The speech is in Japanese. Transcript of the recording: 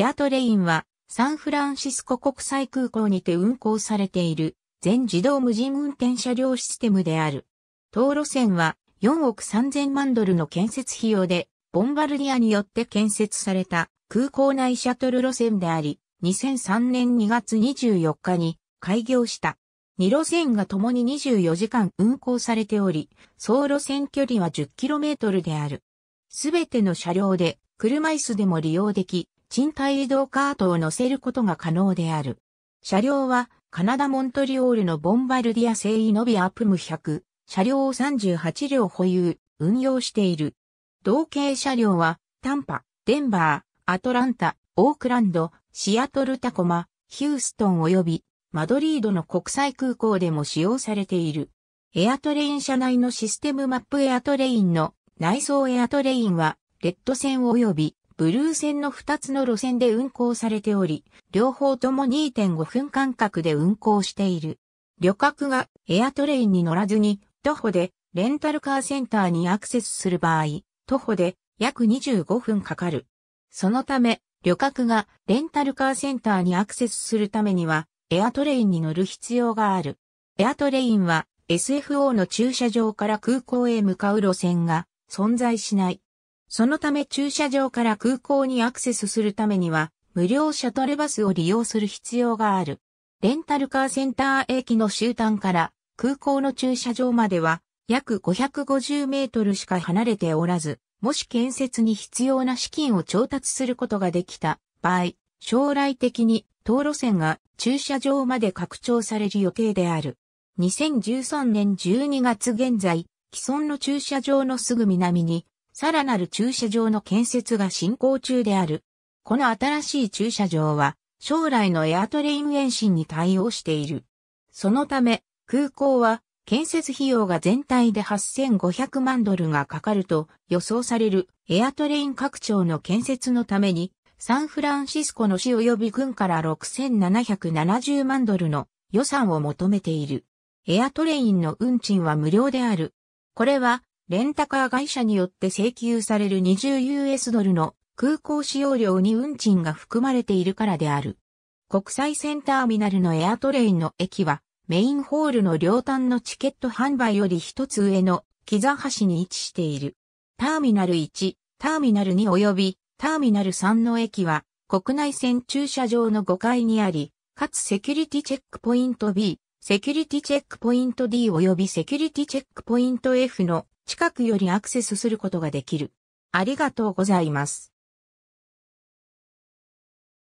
エアトレインはサンフランシスコ国際空港にて運行されている全自動無人運転車両システムである。当路線は4億3000万ドルの建設費用でボンバルディアによって建設された空港内シャトル路線であり、2003年2月24日に開業した。2路線が共に24時間運行されており、総路線距離は 10km である。すべての車両で車椅子でも利用でき、賃貸移動カートを乗せることが可能である。車両は、カナダ・モントリオールのボンバルディア製イノビアプム100、車両を38両保有、運用している。同型車両は、タンパ、デンバー、アトランタ、オークランド、シアトルタコマ、ヒューストン及び、マドリードの国際空港でも使用されている。エアトレイン車内のシステムマップエアトレインの内装エアトレインは、レッド線及びブルー線の2つの路線で運行されており、両方とも2.5分間隔で運行している。旅客がエアトレインに乗らずに、徒歩でレンタルカーセンターにアクセスする場合、徒歩で約25分かかる。そのため、旅客がレンタルカーセンターにアクセスするためには、エアトレインに乗る必要がある。エアトレインは SFO の駐車場から空港へ向かう路線が存在しない。そのため駐車場から空港にアクセスするためには、無料シャトルバスを利用する必要がある。レンタルカーセンター駅の終端から空港の駐車場までは約550メートルしか離れておらず、もし建設に必要な資金を調達することができた場合、将来的に道路線が駐車場まで拡張される予定である。2013年12月現在、既存の駐車場のすぐ南にさらなる駐車場の建設が進行中である。この新しい駐車場は、将来のエアトレイン延伸に対応している。そのため、空港は建設費用が全体で8500万ドルがかかると予想されるエアトレイン拡張の建設のために、サンフランシスコの市及び軍から6770万ドルの予算を求めている。エアトレインの運賃は無料である。これはレンタカー会社によって請求される 20US ドルの空港使用料に運賃が含まれているからである。国際線ターミナルのエアトレインの駅は、メインホールの両端のチケット販売より一つ上の、木座橋に位置している。ターミナル1、ターミナル2及び、ターミナル3の駅は、国内線駐車場の5階にあり、かつセキュリティチェックポイント B、セキュリティチェックポイント D 及びセキュリティチェックポイント F の近くよりアクセスすることができる。ありがとうございます。